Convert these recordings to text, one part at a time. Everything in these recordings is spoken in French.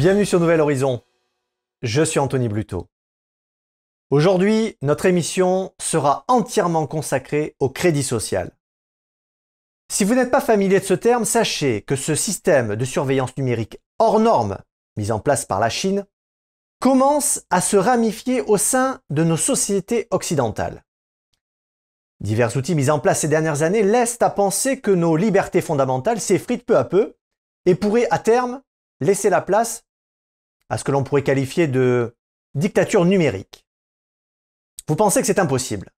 Bienvenue sur Nouvel Horizon. Je suis Anthony Bluto. Aujourd'hui, notre émission sera entièrement consacrée au crédit social. Si vous n'êtes pas familier de ce terme, sachez que ce système de surveillance numérique hors norme, mis en place par la Chine, commence à se ramifier au sein de nos sociétés occidentales. Divers outils mis en place ces dernières années laissent à penser que nos libertés fondamentales s'effritent peu à peu et pourraient à terme laisser la place à ce que l'on pourrait qualifier de dictature numérique. Vous pensez que c'est impossible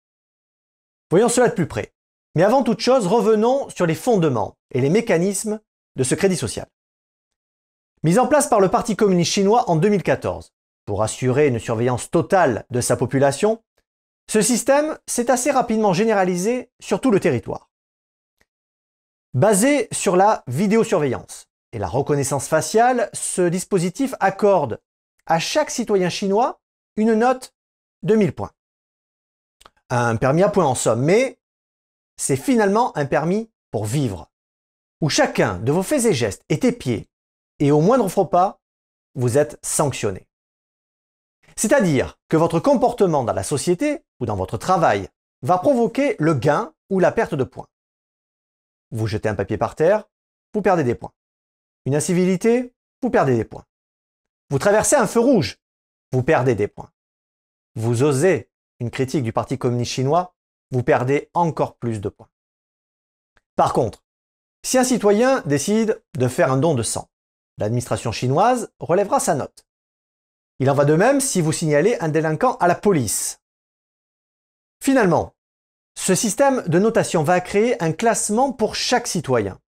Voyons cela de plus près. Mais avant toute chose, revenons sur les fondements et les mécanismes de ce crédit social. Mis en place par le Parti communiste chinois en 2014, pour assurer une surveillance totale de sa population, ce système s'est assez rapidement généralisé sur tout le territoire. Basé sur la vidéosurveillance, et la reconnaissance faciale, ce dispositif accorde à chaque citoyen chinois une note de 1000 points. Un permis à points en somme, mais c'est finalement un permis pour vivre, où chacun de vos faits et gestes est épié, et au moindre faux pas, vous êtes sanctionné. C'est-à-dire que votre comportement dans la société ou dans votre travail va provoquer le gain ou la perte de points. Vous jetez un papier par terre, vous perdez des points une incivilité, vous perdez des points. Vous traversez un feu rouge, vous perdez des points. Vous osez une critique du Parti communiste chinois, vous perdez encore plus de points. Par contre, si un citoyen décide de faire un don de sang, l'administration chinoise relèvera sa note. Il en va de même si vous signalez un délinquant à la police. Finalement, ce système de notation va créer un classement pour chaque citoyen.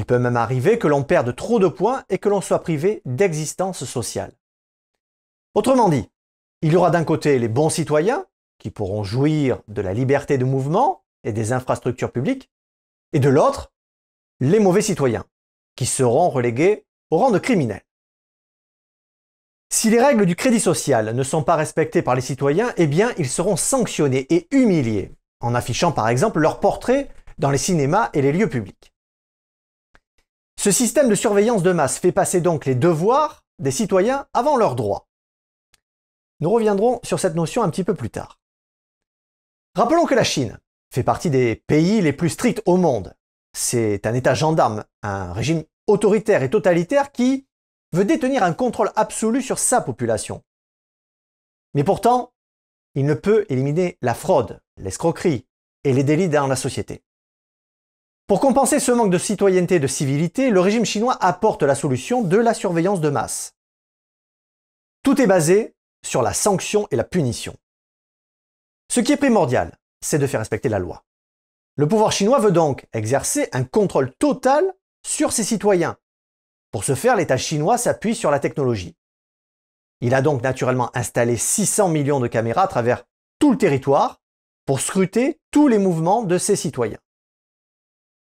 Il peut même arriver que l'on perde trop de points et que l'on soit privé d'existence sociale. Autrement dit, il y aura d'un côté les bons citoyens, qui pourront jouir de la liberté de mouvement et des infrastructures publiques, et de l'autre, les mauvais citoyens, qui seront relégués au rang de criminels. Si les règles du crédit social ne sont pas respectées par les citoyens, eh bien ils seront sanctionnés et humiliés, en affichant par exemple leur portrait dans les cinémas et les lieux publics. Ce système de surveillance de masse fait passer donc les devoirs des citoyens avant leurs droits. Nous reviendrons sur cette notion un petit peu plus tard. Rappelons que la Chine fait partie des pays les plus stricts au monde. C'est un État gendarme, un régime autoritaire et totalitaire qui veut détenir un contrôle absolu sur sa population. Mais pourtant, il ne peut éliminer la fraude, l'escroquerie et les délits dans la société. Pour compenser ce manque de citoyenneté et de civilité, le régime chinois apporte la solution de la surveillance de masse. Tout est basé sur la sanction et la punition. Ce qui est primordial, c'est de faire respecter la loi. Le pouvoir chinois veut donc exercer un contrôle total sur ses citoyens. Pour ce faire, l'État chinois s'appuie sur la technologie. Il a donc naturellement installé 600 millions de caméras à travers tout le territoire pour scruter tous les mouvements de ses citoyens.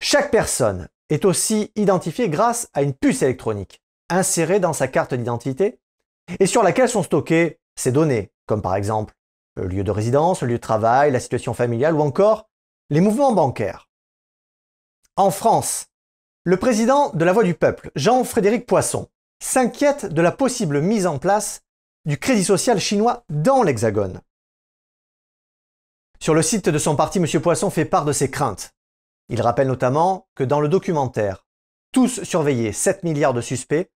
Chaque personne est aussi identifiée grâce à une puce électronique insérée dans sa carte d'identité et sur laquelle sont stockées ses données, comme par exemple le lieu de résidence, le lieu de travail, la situation familiale ou encore les mouvements bancaires. En France, le président de la Voix du Peuple, Jean-Frédéric Poisson, s'inquiète de la possible mise en place du crédit social chinois dans l'Hexagone. Sur le site de son parti, M. Poisson fait part de ses craintes. Il rappelle notamment que dans le documentaire Tous surveillés 7 milliards de suspects,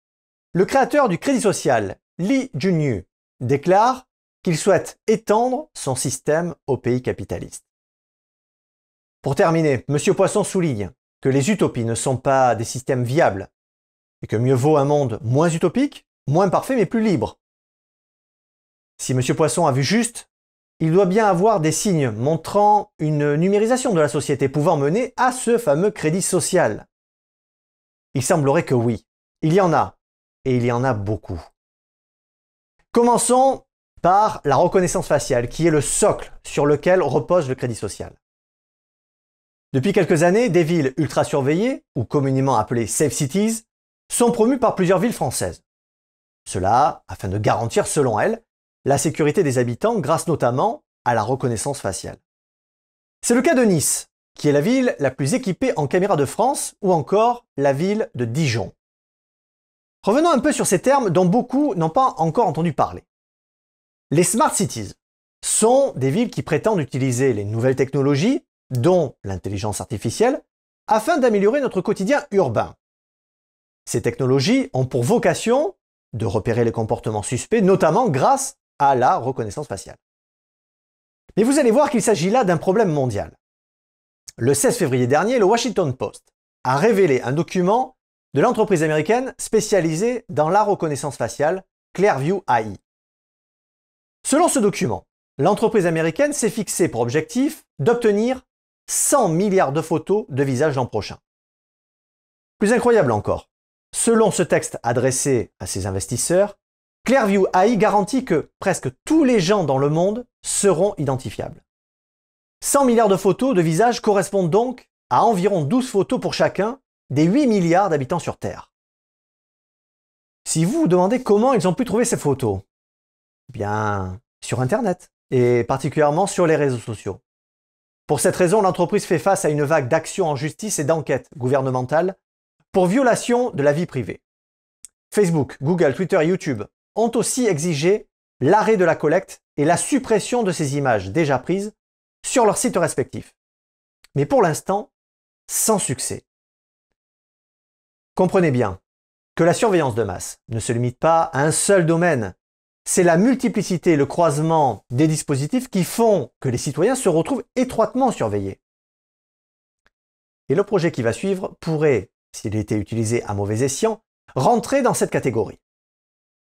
le créateur du Crédit Social, Lee Junyu, déclare qu'il souhaite étendre son système aux pays capitalistes. Pour terminer, M. Poisson souligne que les utopies ne sont pas des systèmes viables et que mieux vaut un monde moins utopique, moins parfait mais plus libre. Si M. Poisson a vu juste, il doit bien avoir des signes montrant une numérisation de la société pouvant mener à ce fameux crédit social. Il semblerait que oui. Il y en a. Et il y en a beaucoup. Commençons par la reconnaissance faciale, qui est le socle sur lequel repose le crédit social. Depuis quelques années, des villes ultra surveillées, ou communément appelées safe cities, sont promues par plusieurs villes françaises. Cela afin de garantir, selon elles, la sécurité des habitants grâce notamment à la reconnaissance faciale. C'est le cas de Nice, qui est la ville la plus équipée en caméras de France, ou encore la ville de Dijon. Revenons un peu sur ces termes dont beaucoup n'ont pas encore entendu parler. Les smart cities sont des villes qui prétendent utiliser les nouvelles technologies, dont l'intelligence artificielle, afin d'améliorer notre quotidien urbain. Ces technologies ont pour vocation de repérer les comportements suspects, notamment grâce à la reconnaissance faciale. Mais vous allez voir qu'il s'agit là d'un problème mondial. Le 16 février dernier, le Washington Post a révélé un document de l'entreprise américaine spécialisée dans la reconnaissance faciale Clearview AI. Selon ce document, l'entreprise américaine s'est fixée pour objectif d'obtenir 100 milliards de photos de visage l'an prochain. Plus incroyable encore, selon ce texte adressé à ses investisseurs, Clearview AI garantit que presque tous les gens dans le monde seront identifiables. 100 milliards de photos de visages correspondent donc à environ 12 photos pour chacun des 8 milliards d'habitants sur Terre. Si vous vous demandez comment ils ont pu trouver ces photos, eh bien sur Internet et particulièrement sur les réseaux sociaux. Pour cette raison, l'entreprise fait face à une vague d'actions en justice et d'enquêtes gouvernementales pour violation de la vie privée. Facebook, Google, Twitter et YouTube ont aussi exigé l'arrêt de la collecte et la suppression de ces images déjà prises sur leurs sites respectifs. Mais pour l'instant, sans succès. Comprenez bien que la surveillance de masse ne se limite pas à un seul domaine. C'est la multiplicité et le croisement des dispositifs qui font que les citoyens se retrouvent étroitement surveillés. Et le projet qui va suivre pourrait, s'il était utilisé à mauvais escient, rentrer dans cette catégorie.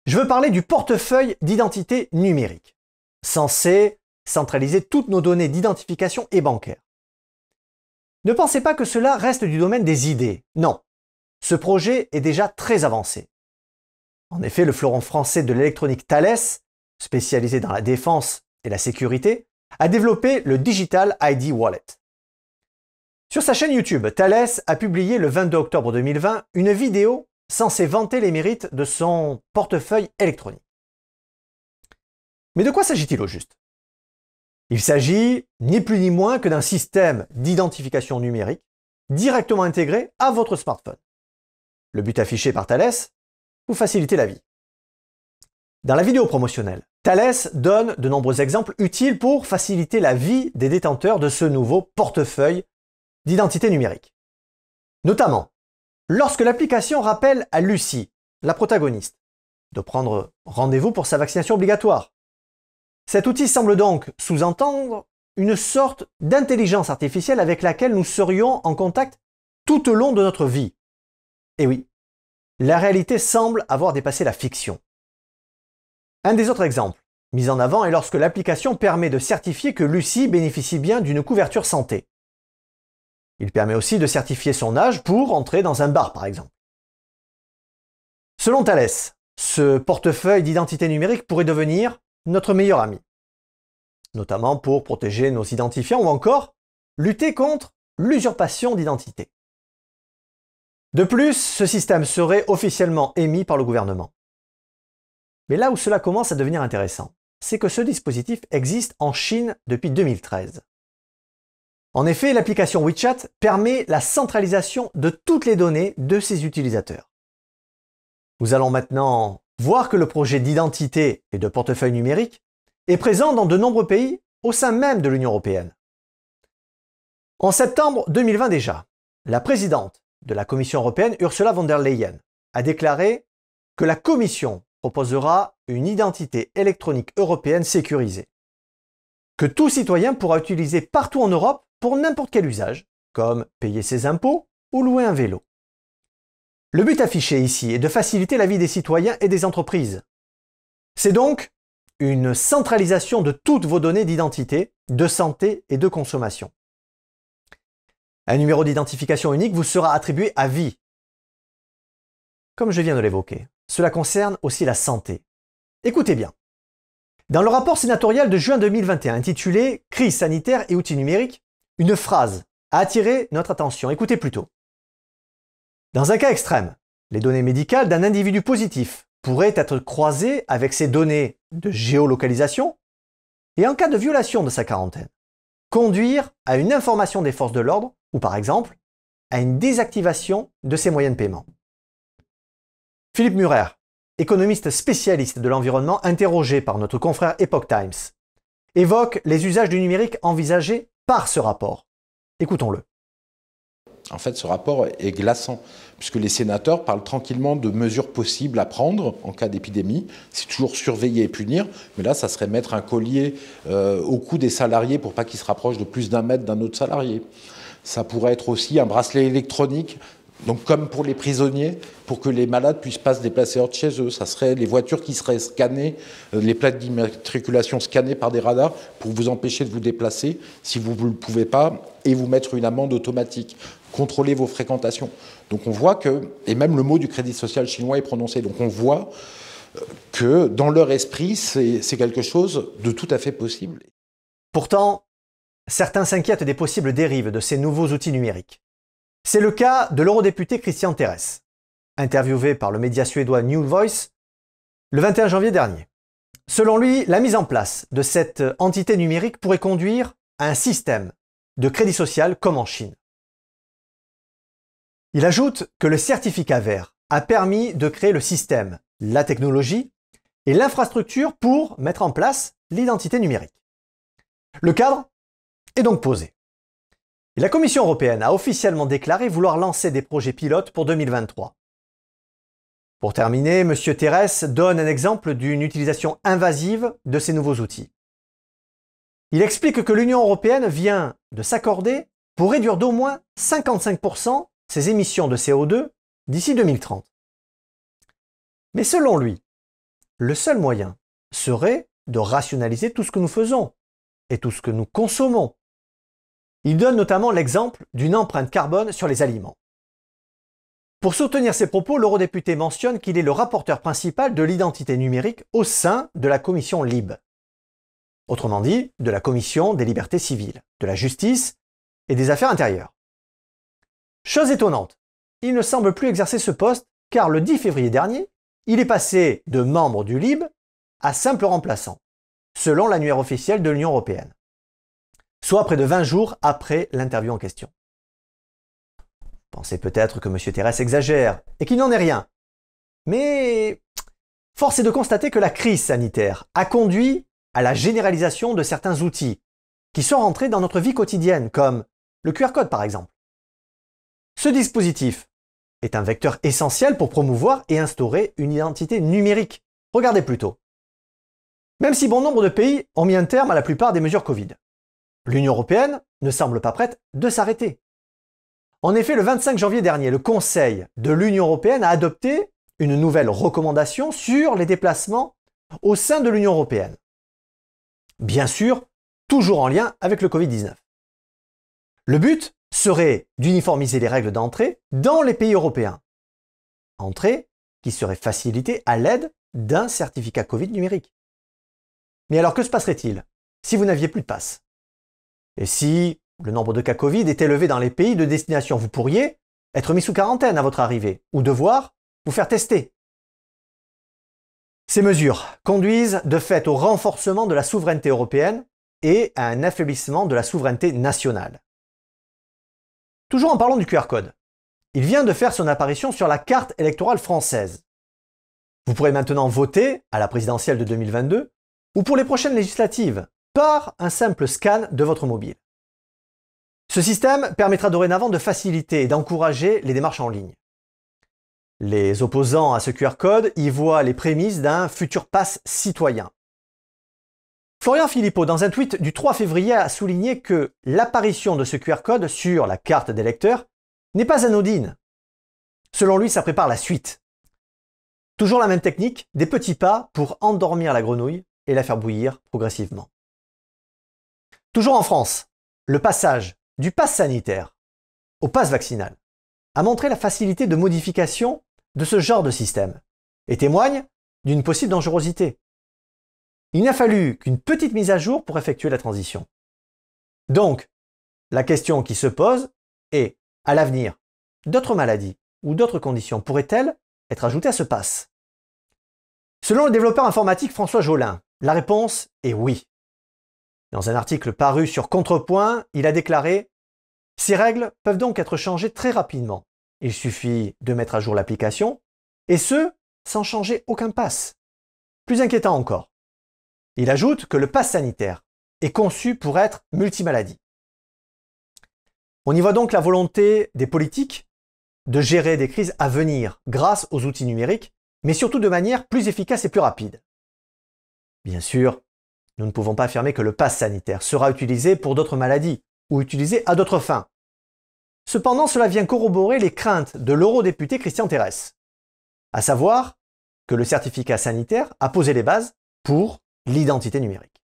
Je veux parler du portefeuille d'identité numérique, censé centraliser toutes nos données d'identification et bancaire. Ne pensez pas que cela reste du domaine des idées. Non. Ce projet est déjà très avancé. En effet, le fleuron français de l'électronique Thales, spécialisé dans la défense et la sécurité, a développé le Digital ID Wallet. Sur sa chaîne YouTube, Thales a publié le 22 octobre 2020 une vidéo censé vanter les mérites de son portefeuille électronique. Mais de quoi s'agit-il au juste Il s'agit ni plus ni moins que d'un système d'identification numérique directement intégré à votre smartphone. Le but affiché par Thales, vous faciliter la vie. Dans la vidéo promotionnelle, Thales donne de nombreux exemples utiles pour faciliter la vie des détenteurs de ce nouveau portefeuille d'identité numérique. Notamment, Lorsque l'application rappelle à Lucie, la protagoniste, de prendre rendez-vous pour sa vaccination obligatoire. Cet outil semble donc sous-entendre une sorte d'intelligence artificielle avec laquelle nous serions en contact tout au long de notre vie. Et eh oui, la réalité semble avoir dépassé la fiction. Un des autres exemples mis en avant est lorsque l'application permet de certifier que Lucie bénéficie bien d'une couverture santé. Il permet aussi de certifier son âge pour entrer dans un bar, par exemple. Selon Thales, ce portefeuille d'identité numérique pourrait devenir notre meilleur ami, notamment pour protéger nos identifiants ou encore lutter contre l'usurpation d'identité. De plus, ce système serait officiellement émis par le gouvernement. Mais là où cela commence à devenir intéressant, c'est que ce dispositif existe en Chine depuis 2013. En effet, l'application WeChat permet la centralisation de toutes les données de ses utilisateurs. Nous allons maintenant voir que le projet d'identité et de portefeuille numérique est présent dans de nombreux pays au sein même de l'Union européenne. En septembre 2020 déjà, la présidente de la Commission européenne, Ursula von der Leyen, a déclaré que la Commission proposera une identité électronique européenne sécurisée, que tout citoyen pourra utiliser partout en Europe pour n'importe quel usage, comme payer ses impôts ou louer un vélo. Le but affiché ici est de faciliter la vie des citoyens et des entreprises. C'est donc une centralisation de toutes vos données d'identité, de santé et de consommation. Un numéro d'identification unique vous sera attribué à vie. Comme je viens de l'évoquer, cela concerne aussi la santé. Écoutez bien. Dans le rapport sénatorial de juin 2021 intitulé Crise sanitaire et outils numériques, une phrase a attiré notre attention. Écoutez plutôt. Dans un cas extrême, les données médicales d'un individu positif pourraient être croisées avec ses données de géolocalisation et en cas de violation de sa quarantaine, conduire à une information des forces de l'ordre ou par exemple à une désactivation de ses moyens de paiement. Philippe Murer, économiste spécialiste de l'environnement interrogé par notre confrère Epoch Times, évoque les usages du numérique envisagés par ce rapport. Écoutons-le. En fait, ce rapport est glaçant, puisque les sénateurs parlent tranquillement de mesures possibles à prendre en cas d'épidémie. C'est toujours surveiller et punir, mais là, ça serait mettre un collier euh, au cou des salariés pour pas qu'ils se rapprochent de plus d'un mètre d'un autre salarié. Ça pourrait être aussi un bracelet électronique donc comme pour les prisonniers, pour que les malades puissent pas se déplacer hors de chez eux, ça serait les voitures qui seraient scannées, euh, les plaques d'immatriculation scannées par des radars pour vous empêcher de vous déplacer si vous ne le pouvez pas et vous mettre une amende automatique. Contrôler vos fréquentations. Donc on voit que, et même le mot du crédit social chinois est prononcé, donc on voit euh, que dans leur esprit, c'est quelque chose de tout à fait possible. Pourtant, certains s'inquiètent des possibles dérives de ces nouveaux outils numériques. C'est le cas de l'eurodéputé Christian Terès, interviewé par le média suédois New Voice le 21 janvier dernier. Selon lui, la mise en place de cette entité numérique pourrait conduire à un système de crédit social comme en Chine. Il ajoute que le certificat vert a permis de créer le système, la technologie et l'infrastructure pour mettre en place l'identité numérique. Le cadre est donc posé la Commission européenne a officiellement déclaré vouloir lancer des projets pilotes pour 2023. Pour terminer, M. Thérès donne un exemple d'une utilisation invasive de ces nouveaux outils. Il explique que l'Union européenne vient de s'accorder pour réduire d'au moins 55% ses émissions de CO2 d'ici 2030. Mais selon lui, le seul moyen serait de rationaliser tout ce que nous faisons et tout ce que nous consommons il donne notamment l'exemple d'une empreinte carbone sur les aliments. Pour soutenir ses propos, l'eurodéputé mentionne qu'il est le rapporteur principal de l'identité numérique au sein de la commission LIB. Autrement dit, de la commission des libertés civiles, de la justice et des affaires intérieures. Chose étonnante, il ne semble plus exercer ce poste car le 10 février dernier, il est passé de membre du LIBE à simple remplaçant, selon l'annuaire officiel de l'Union européenne soit près de 20 jours après l'interview en question. Pensez peut-être que M. Thérèse exagère et qu'il n'en est rien. Mais force est de constater que la crise sanitaire a conduit à la généralisation de certains outils qui sont rentrés dans notre vie quotidienne, comme le QR code par exemple. Ce dispositif est un vecteur essentiel pour promouvoir et instaurer une identité numérique. Regardez plutôt. Même si bon nombre de pays ont mis un terme à la plupart des mesures Covid. L'Union européenne ne semble pas prête de s'arrêter. En effet, le 25 janvier dernier, le Conseil de l'Union européenne a adopté une nouvelle recommandation sur les déplacements au sein de l'Union européenne. Bien sûr, toujours en lien avec le Covid-19. Le but serait d'uniformiser les règles d'entrée dans les pays européens. Entrée qui serait facilitée à l'aide d'un certificat Covid numérique. Mais alors que se passerait-il si vous n'aviez plus de passe et si le nombre de cas Covid est élevé dans les pays de destination, vous pourriez être mis sous quarantaine à votre arrivée ou devoir vous faire tester. Ces mesures conduisent de fait au renforcement de la souveraineté européenne et à un affaiblissement de la souveraineté nationale. Toujours en parlant du QR code, il vient de faire son apparition sur la carte électorale française. Vous pourrez maintenant voter à la présidentielle de 2022 ou pour les prochaines législatives par un simple scan de votre mobile. Ce système permettra dorénavant de faciliter et d'encourager les démarches en ligne. Les opposants à ce QR code y voient les prémices d'un futur passe citoyen. Florian Philippot, dans un tweet du 3 février, a souligné que l'apparition de ce QR code sur la carte des lecteurs n'est pas anodine. Selon lui, ça prépare la suite. Toujours la même technique, des petits pas pour endormir la grenouille et la faire bouillir progressivement. Toujours en France, le passage du pass sanitaire au pass vaccinal a montré la facilité de modification de ce genre de système et témoigne d'une possible dangerosité. Il n'a fallu qu'une petite mise à jour pour effectuer la transition. Donc, la question qui se pose est, à l'avenir, d'autres maladies ou d'autres conditions pourraient-elles être ajoutées à ce pass Selon le développeur informatique François Jolin, la réponse est oui. Dans un article paru sur Contrepoint, il a déclaré Ces règles peuvent donc être changées très rapidement. Il suffit de mettre à jour l'application, et ce, sans changer aucun pass. Plus inquiétant encore, il ajoute que le pass sanitaire est conçu pour être multimaladie. On y voit donc la volonté des politiques de gérer des crises à venir grâce aux outils numériques, mais surtout de manière plus efficace et plus rapide. Bien sûr, nous ne pouvons pas affirmer que le pass sanitaire sera utilisé pour d'autres maladies ou utilisé à d'autres fins. Cependant, cela vient corroborer les craintes de l'eurodéputé Christian Terès, à savoir que le certificat sanitaire a posé les bases pour l'identité numérique.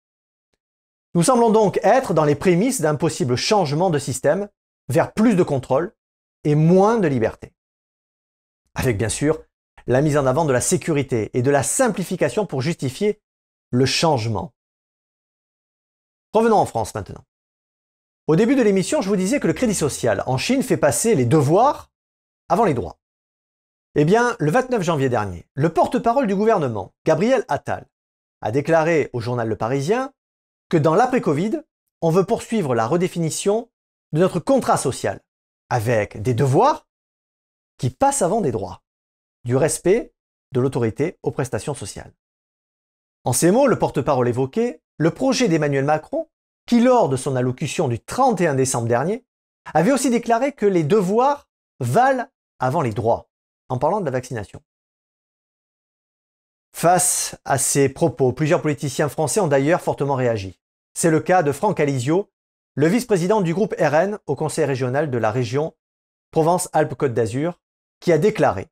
Nous semblons donc être dans les prémices d'un possible changement de système vers plus de contrôle et moins de liberté. Avec bien sûr la mise en avant de la sécurité et de la simplification pour justifier le changement Revenons en France maintenant. Au début de l'émission, je vous disais que le crédit social en Chine fait passer les devoirs avant les droits. Eh bien, le 29 janvier dernier, le porte-parole du gouvernement, Gabriel Attal, a déclaré au journal Le Parisien que dans l'après-Covid, on veut poursuivre la redéfinition de notre contrat social, avec des devoirs qui passent avant des droits, du respect de l'autorité aux prestations sociales. En ces mots, le porte-parole évoqué le projet d'Emmanuel Macron, qui lors de son allocution du 31 décembre dernier, avait aussi déclaré que les devoirs valent avant les droits, en parlant de la vaccination. Face à ces propos, plusieurs politiciens français ont d'ailleurs fortement réagi. C'est le cas de Franck Alizio, le vice-président du groupe RN au Conseil régional de la région Provence-Alpes-Côte d'Azur, qui a déclaré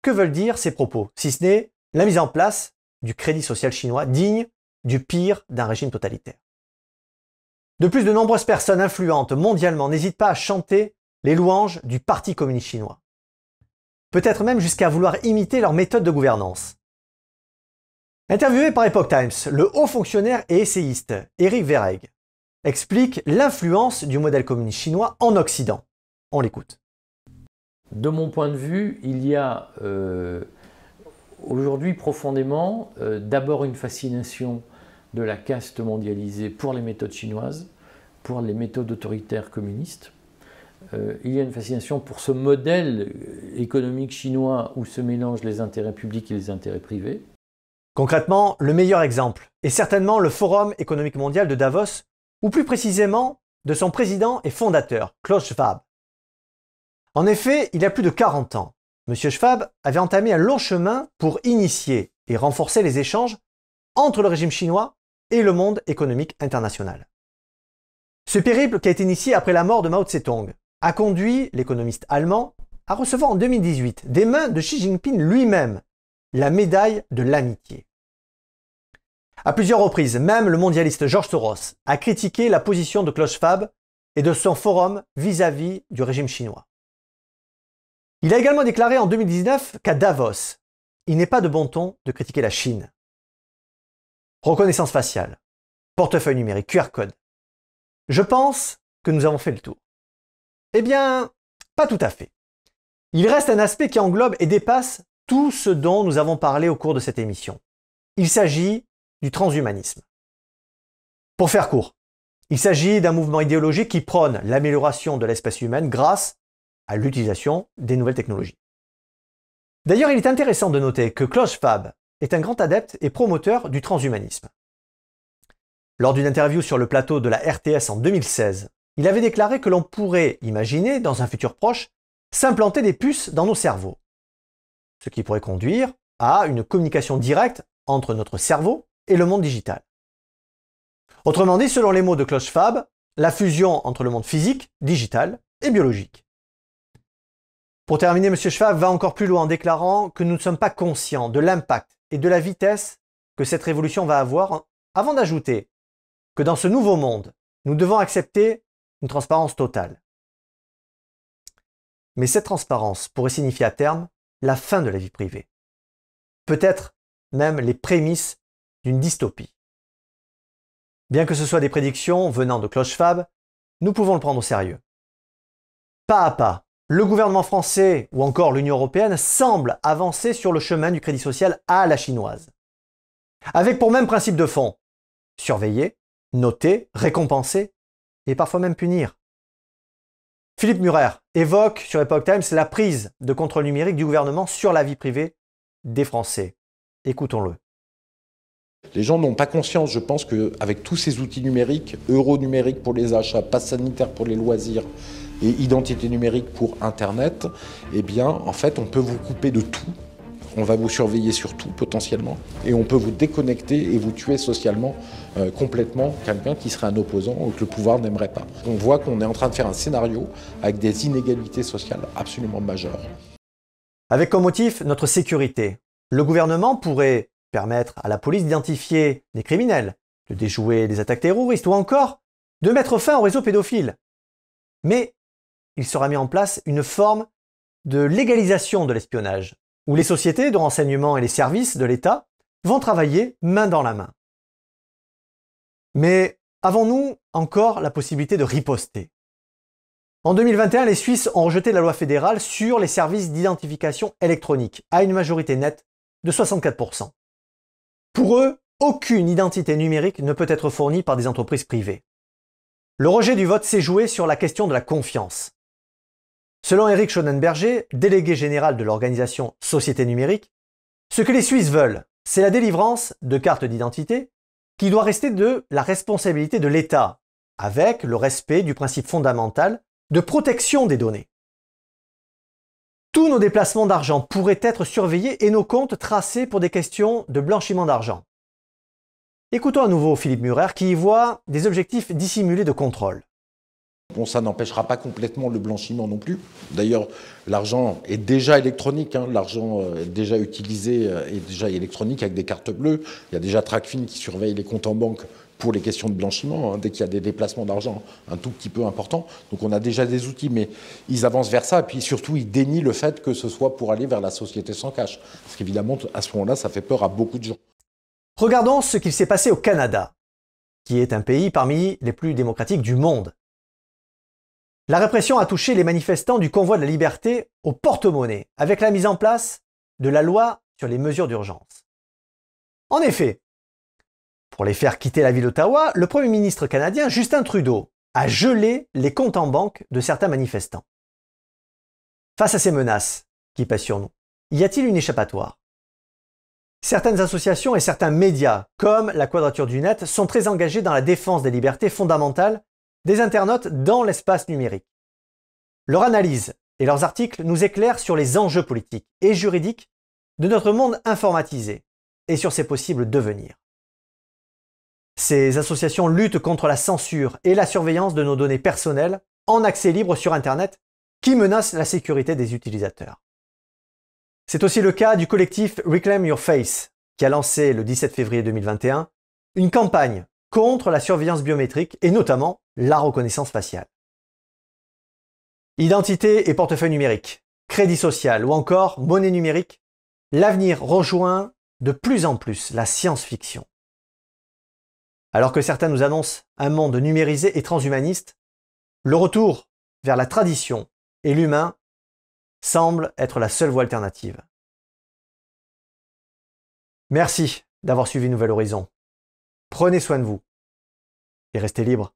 Que veulent dire ces propos, si ce n'est la mise en place du crédit social chinois digne du pire d'un régime totalitaire. De plus, de nombreuses personnes influentes mondialement n'hésitent pas à chanter les louanges du Parti communiste chinois. Peut-être même jusqu'à vouloir imiter leur méthode de gouvernance. Interviewé par Epoch Times, le haut fonctionnaire et essayiste Eric Verreg explique l'influence du modèle communiste chinois en Occident. On l'écoute. De mon point de vue, il y a euh, aujourd'hui profondément euh, d'abord une fascination de la caste mondialisée pour les méthodes chinoises, pour les méthodes autoritaires communistes. Euh, il y a une fascination pour ce modèle économique chinois où se mélangent les intérêts publics et les intérêts privés. Concrètement, le meilleur exemple est certainement le Forum économique mondial de Davos, ou plus précisément de son président et fondateur, Klaus Schwab. En effet, il y a plus de 40 ans, M. Schwab avait entamé un long chemin pour initier et renforcer les échanges entre le régime chinois et le monde économique international. Ce périple qui a été initié après la mort de Mao tse a conduit l'économiste allemand à recevoir en 2018 des mains de Xi Jinping lui-même la médaille de l'amitié. À plusieurs reprises, même le mondialiste George Soros a critiqué la position de Klaus Schwab et de son forum vis à -vis du régime chinois. Il a également déclaré en 2019 qu'à Davos, il n'est pas de bon ton de critiquer la Chine reconnaissance faciale, portefeuille numérique, QR code. Je pense que nous avons fait le tour. Eh bien, pas tout à fait. Il reste un aspect qui englobe et dépasse tout ce dont nous avons parlé au cours de cette émission. Il s'agit du transhumanisme. Pour faire court, il s'agit d'un mouvement idéologique qui prône l'amélioration de l'espèce humaine grâce à l'utilisation des nouvelles technologies. D'ailleurs, il est intéressant de noter que Klaus Schwab, est un grand adepte et promoteur du transhumanisme. Lors d'une interview sur le plateau de la RTS en 2016, il avait déclaré que l'on pourrait imaginer, dans un futur proche, s'implanter des puces dans nos cerveaux. Ce qui pourrait conduire à une communication directe entre notre cerveau et le monde digital. Autrement dit, selon les mots de Klaus Schwab, la fusion entre le monde physique, digital et biologique. Pour terminer, M. Schwab va encore plus loin en déclarant que nous ne sommes pas conscients de l'impact et de la vitesse que cette révolution va avoir, hein, avant d'ajouter que dans ce nouveau monde, nous devons accepter une transparence totale. Mais cette transparence pourrait signifier à terme la fin de la vie privée, peut-être même les prémices d'une dystopie. Bien que ce soit des prédictions venant de Clochefab, nous pouvons le prendre au sérieux. Pas à pas, le gouvernement français ou encore l'Union européenne semble avancer sur le chemin du crédit social à la chinoise. Avec pour même principe de fond, surveiller, noter, récompenser et parfois même punir. Philippe Murer évoque sur Epoch Times la prise de contrôle numérique du gouvernement sur la vie privée des Français. Écoutons-le. Les gens n'ont pas conscience, je pense, qu'avec tous ces outils numériques, euro numérique pour les achats, passe sanitaire pour les loisirs, et identité numérique pour Internet, eh bien, en fait, on peut vous couper de tout. On va vous surveiller sur tout potentiellement et on peut vous déconnecter et vous tuer socialement euh, complètement quelqu'un qui serait un opposant ou que le pouvoir n'aimerait pas. On voit qu'on est en train de faire un scénario avec des inégalités sociales absolument majeures. Avec comme motif notre sécurité. Le gouvernement pourrait permettre à la police d'identifier des criminels, de déjouer des attaques terroristes ou encore de mettre fin au réseau pédophile. Mais il sera mis en place une forme de légalisation de l'espionnage, où les sociétés de renseignement et les services de l'État vont travailler main dans la main. Mais avons-nous encore la possibilité de riposter En 2021, les Suisses ont rejeté la loi fédérale sur les services d'identification électronique, à une majorité nette de 64%. Pour eux, aucune identité numérique ne peut être fournie par des entreprises privées. Le rejet du vote s'est joué sur la question de la confiance. Selon Eric Schonenberger, délégué général de l'organisation Société numérique, ce que les Suisses veulent, c'est la délivrance de cartes d'identité qui doit rester de la responsabilité de l'État, avec le respect du principe fondamental de protection des données. Tous nos déplacements d'argent pourraient être surveillés et nos comptes tracés pour des questions de blanchiment d'argent. Écoutons à nouveau Philippe Murer qui y voit des objectifs dissimulés de contrôle. Bon, ça n'empêchera pas complètement le blanchiment non plus. D'ailleurs, l'argent est déjà électronique, hein. l'argent euh, est déjà utilisé, euh, est déjà électronique avec des cartes bleues. Il y a déjà Tracfin qui surveille les comptes en banque pour les questions de blanchiment, hein, dès qu'il y a des déplacements d'argent un tout petit peu important. Donc on a déjà des outils, mais ils avancent vers ça, et puis surtout ils dénient le fait que ce soit pour aller vers la société sans cash. Parce qu'évidemment, à ce moment-là, ça fait peur à beaucoup de gens. Regardons ce qu'il s'est passé au Canada, qui est un pays parmi les plus démocratiques du monde. La répression a touché les manifestants du convoi de la liberté au porte-monnaie, avec la mise en place de la loi sur les mesures d'urgence. En effet, pour les faire quitter la ville d'Ottawa, le Premier ministre canadien Justin Trudeau a gelé les comptes en banque de certains manifestants. Face à ces menaces qui pèsent sur nous, y a-t-il une échappatoire Certaines associations et certains médias, comme la Quadrature du Net, sont très engagés dans la défense des libertés fondamentales des internautes dans l'espace numérique. Leur analyse et leurs articles nous éclairent sur les enjeux politiques et juridiques de notre monde informatisé et sur ses possibles devenirs. Ces associations luttent contre la censure et la surveillance de nos données personnelles en accès libre sur Internet qui menacent la sécurité des utilisateurs. C'est aussi le cas du collectif Reclaim Your Face, qui a lancé le 17 février 2021 une campagne contre la surveillance biométrique et notamment la reconnaissance faciale. Identité et portefeuille numérique, crédit social ou encore monnaie numérique, l'avenir rejoint de plus en plus la science-fiction. Alors que certains nous annoncent un monde numérisé et transhumaniste, le retour vers la tradition et l'humain semble être la seule voie alternative. Merci d'avoir suivi Nouvel Horizon. Prenez soin de vous et restez libre.